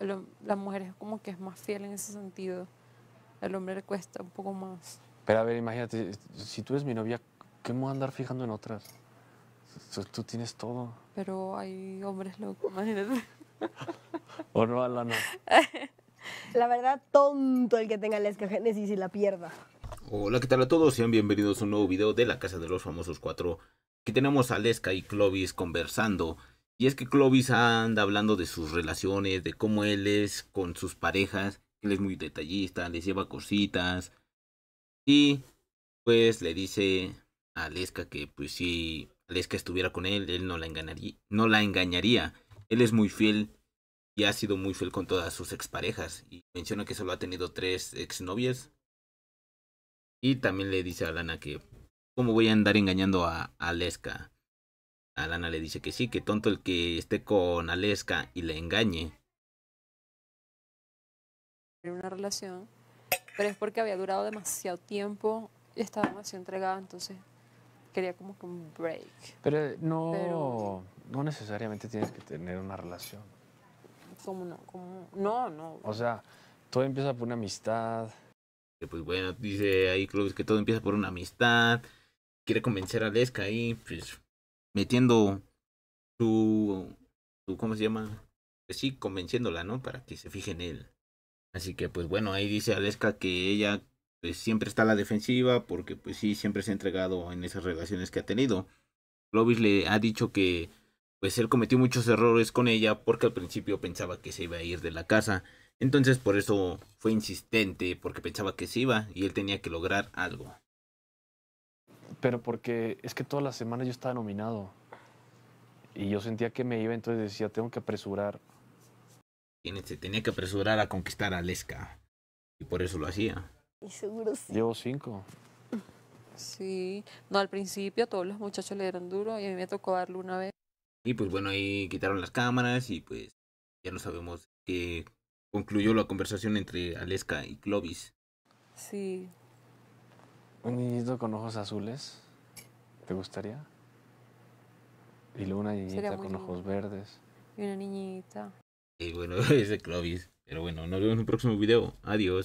las la mujer es como que es más fiel en ese sentido. el hombre le cuesta un poco más. Pero a ver, imagínate, si tú eres mi novia, ¿qué me voy a andar fijando en otras? Tú tienes todo. Pero hay hombres locos, imagínate. ¿O no, Alana? La verdad, tonto el que tenga la Génesis y la pierda. Hola, ¿qué tal a todos? Sean bienvenidos a un nuevo video de La Casa de los Famosos 4. Aquí tenemos a Lesca y Clovis conversando y es que Clovis anda hablando de sus relaciones, de cómo él es con sus parejas, él es muy detallista, les lleva cositas. Y pues le dice a Aleska que pues si Aleska estuviera con él, él no la engañaría, no la engañaría. Él es muy fiel y ha sido muy fiel con todas sus exparejas. Y menciona que solo ha tenido tres exnovias. Y también le dice a Lana que, ¿cómo voy a andar engañando a, a Alana le dice que sí, que tonto el que esté con Aleska y le engañe. una relación, pero es porque había durado demasiado tiempo y estaba demasiado entregada, entonces quería como que un break. Pero no, no necesariamente tienes que tener una relación. ¿Cómo no? No, no. O sea, todo empieza por una amistad. Pues bueno, dice ahí que todo empieza por una amistad. Quiere convencer a Aleska y pues metiendo su, su ¿cómo se llama? Pues sí, convenciéndola, ¿no? Para que se fije en él. Así que pues bueno, ahí dice Aleska que ella pues siempre está a la defensiva porque pues sí, siempre se ha entregado en esas relaciones que ha tenido. Clovis le ha dicho que pues él cometió muchos errores con ella porque al principio pensaba que se iba a ir de la casa. Entonces por eso fue insistente porque pensaba que se iba y él tenía que lograr algo pero porque es que todas las semanas yo estaba nominado y yo sentía que me iba, entonces decía, tengo que apresurar. Se tenía que apresurar a conquistar a Lesca y por eso lo hacía. Y seguro sí. Llevo cinco. Sí, no, al principio todos los muchachos le eran duros y a mí me tocó darle una vez. Y pues bueno, ahí quitaron las cámaras y pues ya no sabemos qué concluyó la conversación entre Aleska y Clovis. Sí, un niñito con ojos azules. ¿Te gustaría? Y luego una niñita con ojos verdes. Y una niñita. Y bueno, ese Clovis. Pero bueno, nos vemos en un próximo video. Adiós.